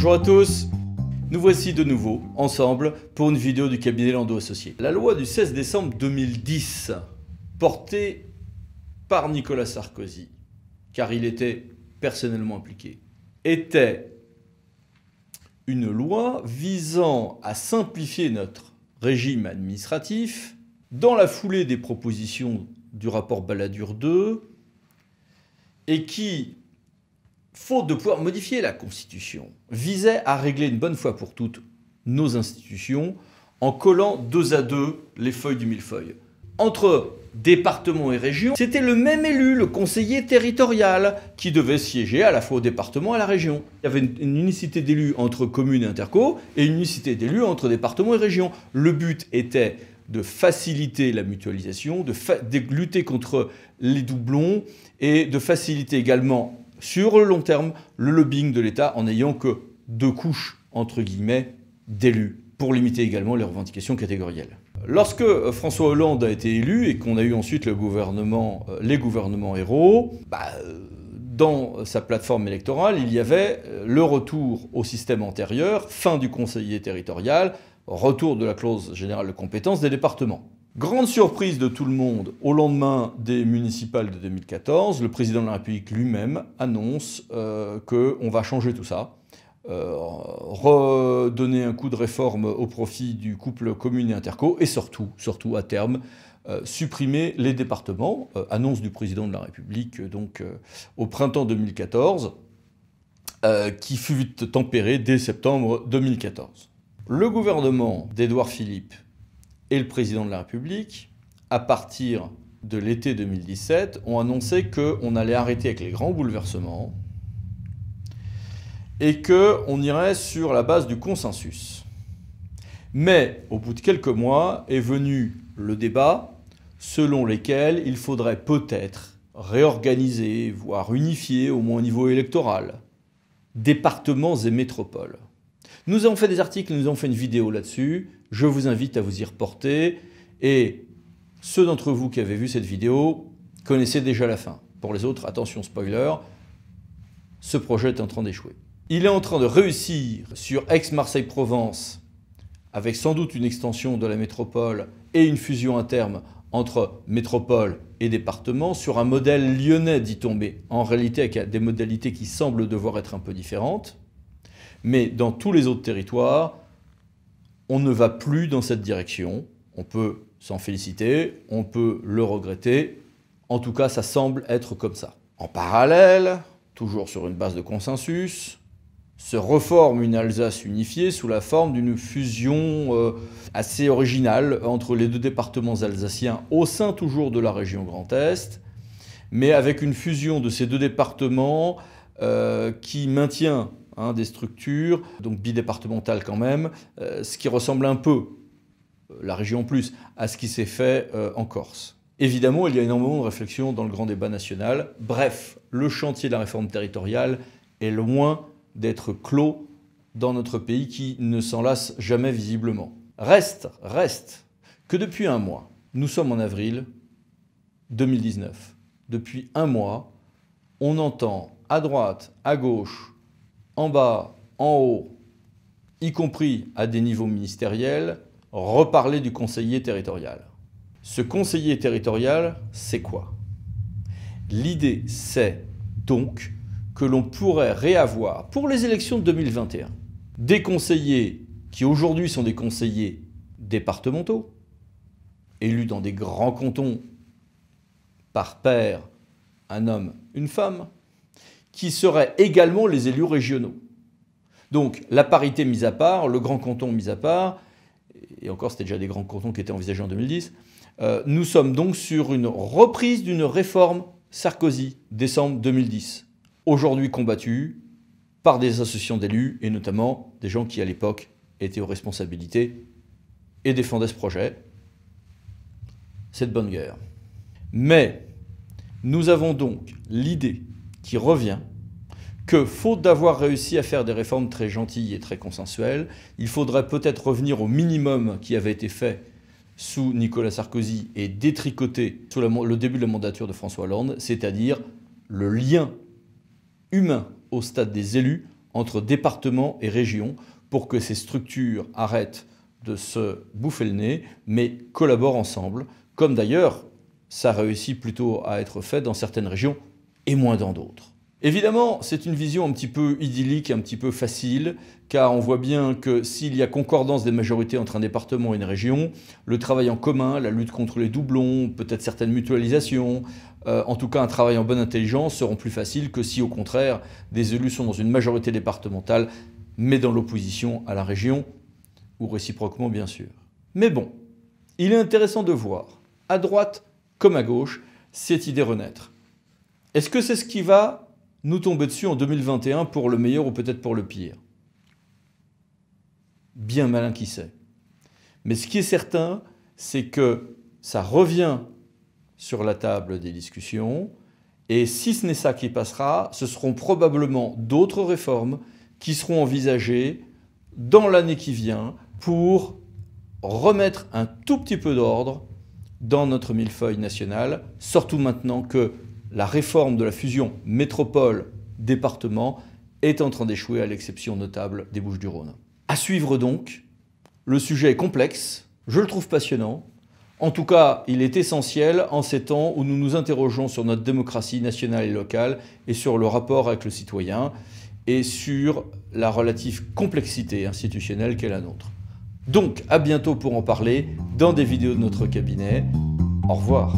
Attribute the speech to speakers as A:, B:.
A: Bonjour à tous Nous voici de nouveau ensemble pour une vidéo du cabinet Lando Associé. La loi du 16 décembre 2010, portée par Nicolas Sarkozy, car il était personnellement impliqué, était une loi visant à simplifier notre régime administratif dans la foulée des propositions du rapport Balladur 2 et qui faute de pouvoir modifier la Constitution, visait à régler une bonne fois pour toutes nos institutions en collant deux à deux les feuilles du millefeuille. Entre département et région, c'était le même élu, le conseiller territorial, qui devait siéger à la fois au département et à la région. Il y avait une, unicité d'élus entre communes et interco et une unicité d'élus entre département et région. Le but était de faciliter la mutualisation, de, de lutter contre les doublons et de faciliter également sur le long terme le lobbying de l'État en n'ayant que deux couches, entre guillemets, d'élus, pour limiter également les revendications catégorielles. Lorsque François Hollande a été élu et qu'on a eu ensuite le gouvernement, euh, les gouvernements héros, bah, euh, dans sa plateforme électorale, il y avait euh, le retour au système antérieur, fin du conseiller territorial, retour de la clause générale de compétence des départements. Grande surprise de tout le monde, au lendemain des municipales de 2014, le président de la République lui-même annonce euh, qu'on va changer tout ça, euh, redonner un coup de réforme au profit du couple commune et interco, et surtout, surtout à terme, euh, supprimer les départements, annonce du président de la République donc au printemps 2014, qui fut tempéré tempérée dès septembre 2014. Le gouvernement d'Édouard Philippe et le président de la République, à partir de l'été 2017, ont annoncé qu'on allait arrêter avec les grands bouleversements et qu'on irait sur la base du consensus. Mais au bout de quelques mois est venu le débat selon lequel il faudrait peut-être réorganiser, voire unifier, au moins au niveau électoral, départements et métropoles. Nous avons fait des articles, nous avons fait une vidéo là-dessus. Je vous invite à vous y reporter. Et ceux d'entre vous qui avaient vu cette vidéo connaissaient déjà la fin. Pour les autres, attention spoiler, ce projet est en train d'échouer. Il est en train de réussir sur Aix-Marseille-Provence, avec sans doute une extension de la métropole et une fusion à terme entre métropole et département, sur un modèle lyonnais, dit tomber. en réalité avec des modalités qui semblent devoir être un peu différentes. Mais dans tous les autres territoires, on ne va plus dans cette direction. On peut s'en féliciter, on peut le regretter. En tout cas, ça semble être comme ça. En parallèle, toujours sur une base de consensus, se reforme une Alsace unifiée sous la forme d'une fusion euh, assez originale entre les deux départements alsaciens au sein toujours de la région Grand Est, mais avec une fusion de ces deux départements euh, qui maintient Hein, des structures, donc bidépartementales quand même, euh, ce qui ressemble un peu, euh, la région plus, à ce qui s'est fait euh, en Corse. Évidemment, il y a énormément de réflexions dans le grand débat national. Bref, le chantier de la réforme territoriale est loin d'être clos dans notre pays qui ne s'enlace jamais visiblement. Reste, reste que depuis un mois, nous sommes en avril 2019, depuis un mois, on entend à droite, à gauche, en bas, en haut, y compris à des niveaux ministériels, reparler du conseiller territorial. Ce conseiller territorial, c'est quoi L'idée, c'est donc que l'on pourrait réavoir pour les élections de 2021 des conseillers qui aujourd'hui sont des conseillers départementaux, élus dans des grands cantons par père, un homme, une femme, qui seraient également les élus régionaux. Donc la parité mise à part, le grand canton mis à part, et encore c'était déjà des grands cantons qui étaient envisagés en 2010, euh, nous sommes donc sur une reprise d'une réforme Sarkozy, décembre 2010, aujourd'hui combattue par des associations d'élus et notamment des gens qui à l'époque étaient aux responsabilités et défendaient ce projet. cette bonne guerre. Mais nous avons donc l'idée qui revient que, faute d'avoir réussi à faire des réformes très gentilles et très consensuelles, il faudrait peut-être revenir au minimum qui avait été fait sous Nicolas Sarkozy et détricoté sous le début de la mandature de François Hollande, c'est-à-dire le lien humain au stade des élus entre départements et régions pour que ces structures arrêtent de se bouffer le nez, mais collaborent ensemble, comme d'ailleurs ça réussit plutôt à être fait dans certaines régions et moins dans d'autres. Évidemment, c'est une vision un petit peu idyllique, un petit peu facile, car on voit bien que s'il y a concordance des majorités entre un département et une région, le travail en commun, la lutte contre les doublons, peut-être certaines mutualisations, euh, en tout cas un travail en bonne intelligence seront plus faciles que si au contraire des élus sont dans une majorité départementale, mais dans l'opposition à la région, ou réciproquement bien sûr. Mais bon, il est intéressant de voir, à droite comme à gauche, cette idée renaître. Est-ce que c'est ce qui va nous tomber dessus en 2021 pour le meilleur ou peut-être pour le pire Bien malin qui sait. Mais ce qui est certain, c'est que ça revient sur la table des discussions. Et si ce n'est ça qui passera, ce seront probablement d'autres réformes qui seront envisagées dans l'année qui vient pour remettre un tout petit peu d'ordre dans notre millefeuille national, surtout maintenant que la réforme de la fusion métropole-département est en train d'échouer à l'exception notable des Bouches-du-Rhône. À suivre donc, le sujet est complexe, je le trouve passionnant. En tout cas, il est essentiel en ces temps où nous nous interrogeons sur notre démocratie nationale et locale et sur le rapport avec le citoyen et sur la relative complexité institutionnelle qu'est la nôtre. Donc, à bientôt pour en parler dans des vidéos de notre cabinet. Au revoir.